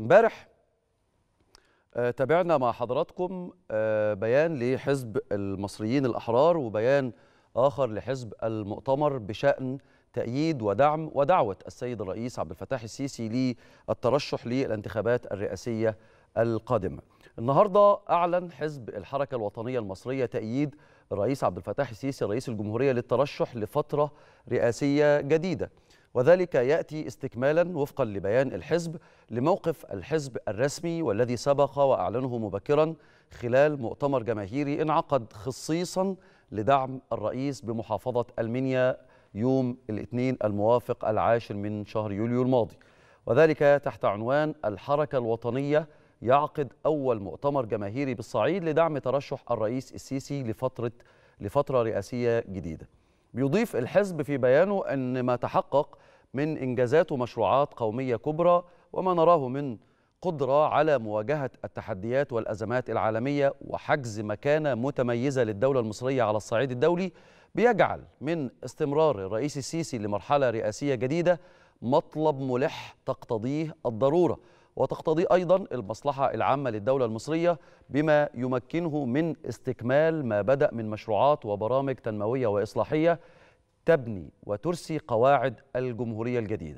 امبارح آه، تابعنا مع حضراتكم آه، بيان لحزب المصريين الأحرار وبيان آخر لحزب المؤتمر بشأن تأييد ودعم ودعوة السيد الرئيس عبد الفتاح السيسي للترشح للانتخابات الرئاسية القادمة النهاردة أعلن حزب الحركة الوطنية المصرية تأييد الرئيس عبد الفتاح السيسي رئيس الجمهورية للترشح لفترة رئاسية جديدة وذلك يأتي استكمالا وفقا لبيان الحزب لموقف الحزب الرسمي والذي سبق وأعلنه مبكرا خلال مؤتمر جماهيري انعقد خصيصا لدعم الرئيس بمحافظة المنيا يوم الاثنين الموافق العاشر من شهر يوليو الماضي وذلك تحت عنوان الحركة الوطنية يعقد أول مؤتمر جماهيري بالصعيد لدعم ترشح الرئيس السيسي لفترة لفترة رئاسية جديدة بيضيف الحزب في بيانه أن ما تحقق من إنجازات ومشروعات قومية كبرى وما نراه من قدرة على مواجهة التحديات والأزمات العالمية وحجز مكانة متميزة للدولة المصرية على الصعيد الدولي بيجعل من استمرار الرئيس السيسي لمرحلة رئاسية جديدة مطلب ملح تقتضيه الضرورة وتقتضي أيضا المصلحة العامة للدولة المصرية بما يمكنه من استكمال ما بدأ من مشروعات وبرامج تنموية وإصلاحية تبني وترسي قواعد الجمهورية الجديدة